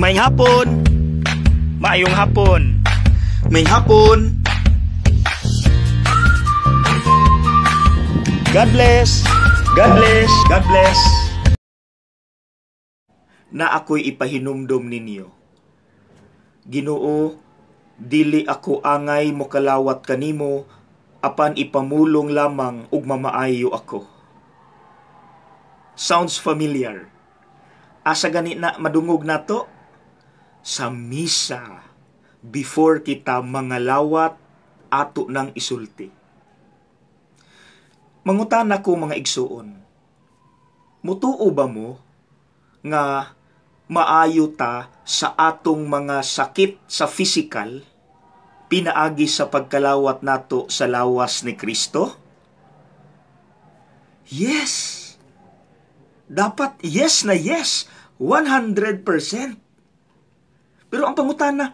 May hapon. Maayong hapon. May hapon. God bless. God bless. God bless. Na ako'y ipahinumdom ninyo. Ginoo, dili ako angay mo kalawat kanimo apan ipamulong lamang ug mamaayo ako. Sounds familiar. Asa gani na madungog nato? sa misa before kita mangalawat ato ng isulti. Mangutan ako mga igsuon, mutuo ba mo nga maayo ta sa atong mga sakit sa physical pinaagi sa pagkalawat nato sa lawas ni Kristo? Yes! Dapat yes na yes! 100%! Pero ang pangutana,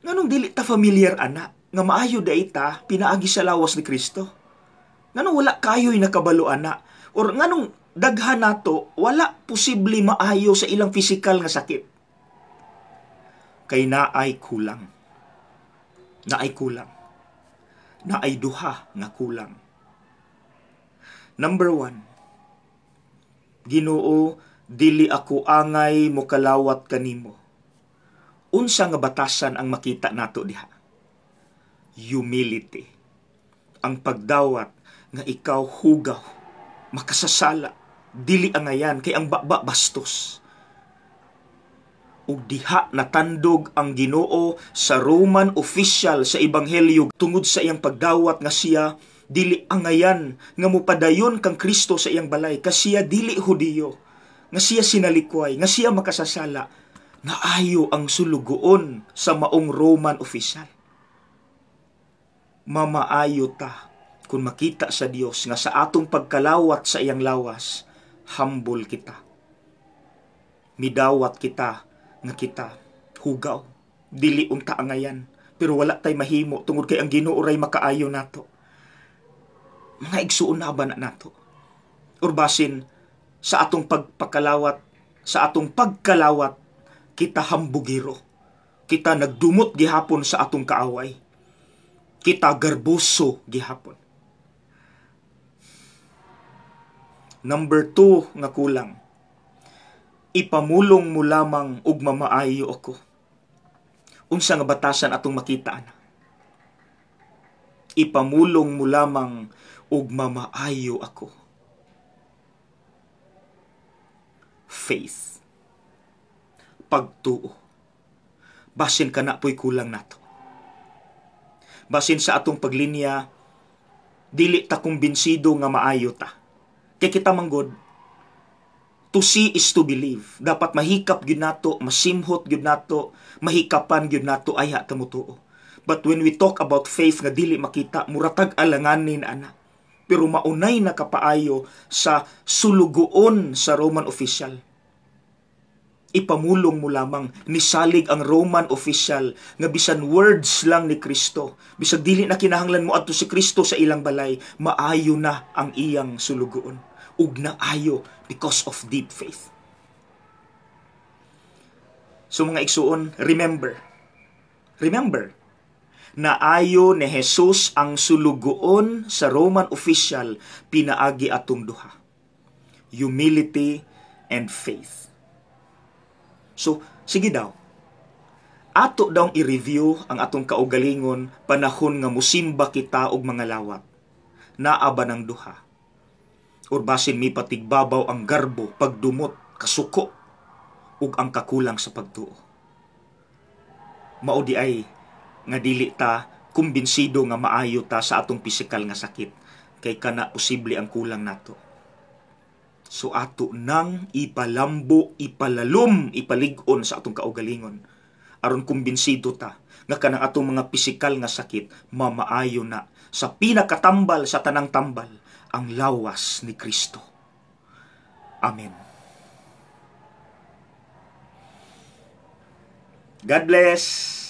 nganong dili ta familiar ana nga maayo da ita pinaagi sa lawas ni Kristo? Nganong wala kayo'y nakabalo ana? Or nganong daghan nato wala posible maayo sa ilang physical nga sakit? Kay naay kulang. Naay kulang. Naay duha nga kulang. Number one, Ginoo, dili ako angay mo kalawat kanimo unsa nga batasan ang makita nato diha? Humility. Ang pagdawat nga ikaw hugaw, makasasala, dili angayan kay ang baba bastos. Ug diha natandog ang Ginoo sa Roman official sa ebanghelyo tungod sa iyang pagdawat nga siya dili angayan nga mupadayon kang Kristo sa iyang balay kasi siya dili hudiyo nga siya sinalikway nga siya makasasala na ayo ang sulugoon sa maong Roman official. Mamaayo ta kung makita sa Dios nga sa atong pagkalawat sa iyang lawas, humble kita. Midawat kita nga kita hugaw, dili unta ang angayan, pero wala tay mahimo tungod kay ang Ginoo ray makaayo nato. Mga igsuon na ba na nato? Urbasin sa atong pagpakalawat, sa atong pagkalawat kita hambugiro. Kita nagdumot gihapon sa atong kaaway. Kita garboso gihapon. Number two nga kulang, ipamulong mo lamang og mamaayo ako. Unsa nga batasan atong makita makitaan? Ipamulong mo lamang og mamaayo ako. Faith pagtuo. Basin ka na po'y kulang nato. Basin sa atong paglinya, dili ta kumbinsido nga maayo ta. Kay kita manggod, to see is to believe. Dapat mahikap gyud nato, masimhot gyud nato, mahikapan gyud nato ayha ta mutuo. But when we talk about faith nga dili makita, muratag alanganin ana. Pero maunay nakapaayo sa sulugoon sa Roman official ipamulong mo lamang ni salig ang Roman official nga bisan words lang ni Kristo bisag dili na kinahanglan mo adto si Kristo sa ilang balay maayo na ang iyang sulugoon ug naayo because of deep faith So mga igsuon, remember. Remember naayo ni Jesus ang sulugoon sa Roman official pinaagi atong duha. Humility and faith. So, sige daw. Ato daw i-review ang atong kaugalingon panahon nga musimba kita og mga lawat. Naa ng duha? Urbasin mi patigbabaw ang garbo, pagdumot, kasuko, ug ang kakulang sa pagtuo. Mao di ay nga dili ta kumbinsido nga maayo ta sa atong pisikal nga sakit kay kana posible ang kulang nato. So ato nang ipalambo, ipalalum, ipaligon sa atong kaugalingon. Aron kumbinsido ta nga kanang atong mga pisikal nga sakit mamaayo na sa pinakatambal sa tanang tambal ang lawas ni Kristo. Amen. God bless.